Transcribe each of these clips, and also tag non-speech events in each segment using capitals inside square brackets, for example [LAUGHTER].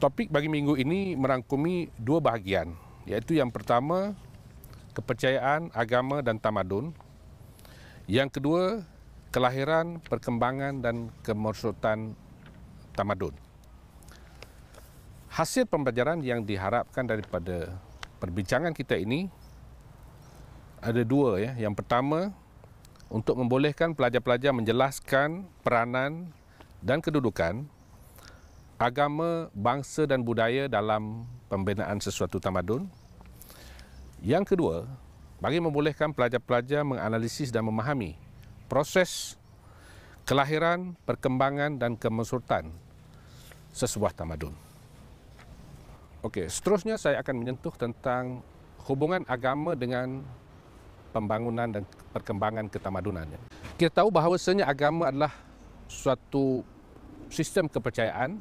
topik bagi minggu ini merangkumi dua bahagian iaitu yang pertama kepercayaan agama dan tamadun yang kedua kelahiran perkembangan dan kemersutan tamadun hasil pembelajaran yang diharapkan daripada perbincangan kita ini ada dua ya yang pertama untuk membolehkan pelajar-pelajar menjelaskan peranan dan kedudukan agama, bangsa dan budaya dalam pembinaan sesuatu tamadun. Yang kedua, bagi membolehkan pelajar-pelajar menganalisis dan memahami proses kelahiran, perkembangan dan kemesurtan sesuatu tamadun. Okey, seterusnya saya akan menyentuh tentang hubungan agama dengan pembangunan dan perkembangan ketamadunannya. Kita tahu bahawasanya agama adalah suatu sistem kepercayaan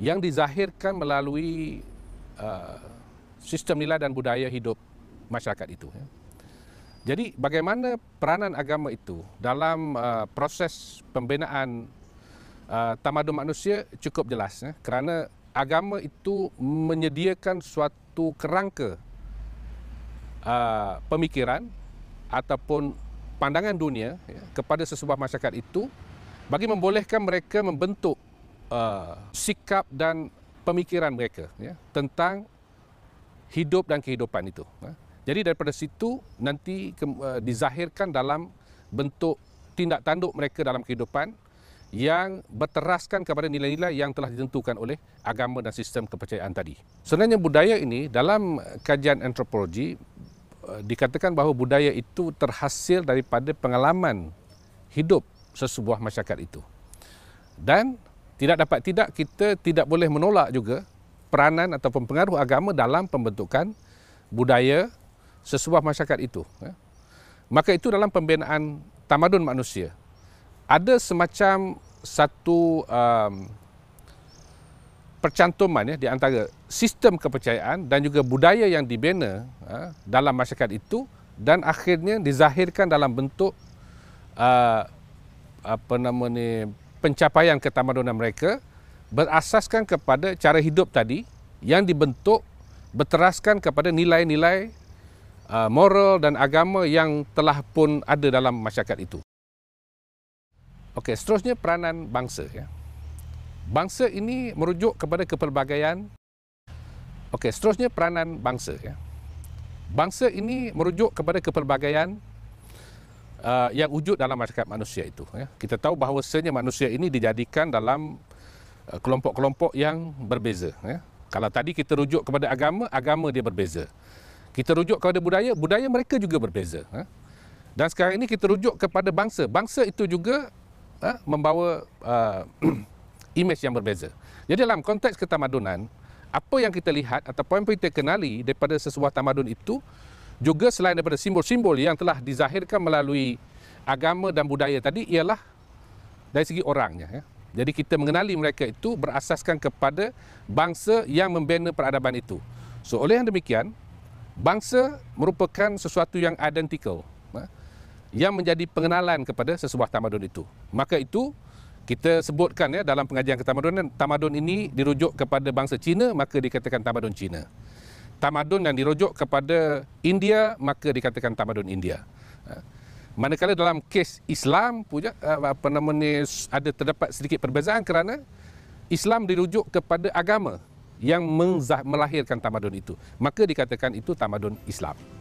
yang dizahirkan melalui uh, sistem nilai dan budaya hidup masyarakat itu. Ya. Jadi bagaimana peranan agama itu dalam uh, proses pembinaan uh, tamadun manusia cukup jelas ya? kerana agama itu menyediakan suatu kerangka uh, pemikiran ataupun pandangan dunia ya, kepada sesebuah masyarakat itu bagi membolehkan mereka membentuk uh, sikap dan pemikiran mereka ya, tentang hidup dan kehidupan itu. Ya. Jadi daripada situ nanti ke, uh, eh, dizahirkan dalam bentuk tindak tanduk mereka dalam kehidupan yang berteraskan kepada nilai-nilai yang telah ditentukan oleh agama dan sistem kepercayaan tadi. Sebenarnya budaya ini dalam kajian antropologi eh, dikatakan bahawa budaya itu terhasil daripada pengalaman hidup sesebuah masyarakat itu. Dan tidak dapat tidak kita tidak boleh menolak juga peranan atau pengaruh agama dalam pembentukan budaya sesuatu masyarakat itu. Ya. Maka itu dalam pembinaan tamadun manusia ada semacam satu um, percantuman ya di antara sistem kepercayaan dan juga budaya yang dibina ya, dalam masyarakat itu dan akhirnya dizahirkan dalam bentuk uh, apa namanya pencapaian ketamadunan mereka berasaskan kepada cara hidup tadi yang dibentuk berteraskan kepada nilai-nilai uh, moral dan agama yang telah pun ada dalam masyarakat itu. Okey, seterusnya peranan bangsa ya. Bangsa ini merujuk kepada kepelbagaian Okey, seterusnya peranan bangsa ya. Bangsa ini merujuk kepada kepelbagaian uh, yang wujud dalam masyarakat manusia itu. Ya. Kita tahu bahawa sebenarnya manusia ini dijadikan dalam uh, kelompok-kelompok yang berbeza. Ya. Kalau tadi kita rujuk kepada agama, agama dia berbeza. Kita rujuk kepada budaya, budaya mereka juga berbeza. Ya. Dan sekarang ini kita rujuk kepada bangsa. Bangsa itu juga uh, membawa uh, [CLEARS THROAT] imej yang berbeza. Jadi dalam konteks ketamadunan, apa yang kita lihat atau poin yang kita kenali daripada sesuatu tamadun itu juga selain daripada simbol-simbol yang telah dizahirkan melalui agama dan budaya tadi ialah dari segi orangnya ya. Jadi kita mengenali mereka itu berasaskan kepada bangsa yang membina peradaban itu. So oleh yang demikian, bangsa merupakan sesuatu yang identical ya, yang menjadi pengenalan kepada sesebuah tamadun itu. Maka itu kita sebutkan ya dalam pengajian ketamadunan, tamadun ini dirujuk kepada bangsa Cina, maka dikatakan tamadun Cina tamadun yang dirujuk kepada India maka dikatakan tamadun India. Ha. Manakala dalam kes Islam punya eh, apa namanya ada terdapat sedikit perbezaan kerana Islam dirujuk kepada agama yang melahirkan tamadun itu. Maka dikatakan itu tamadun Islam.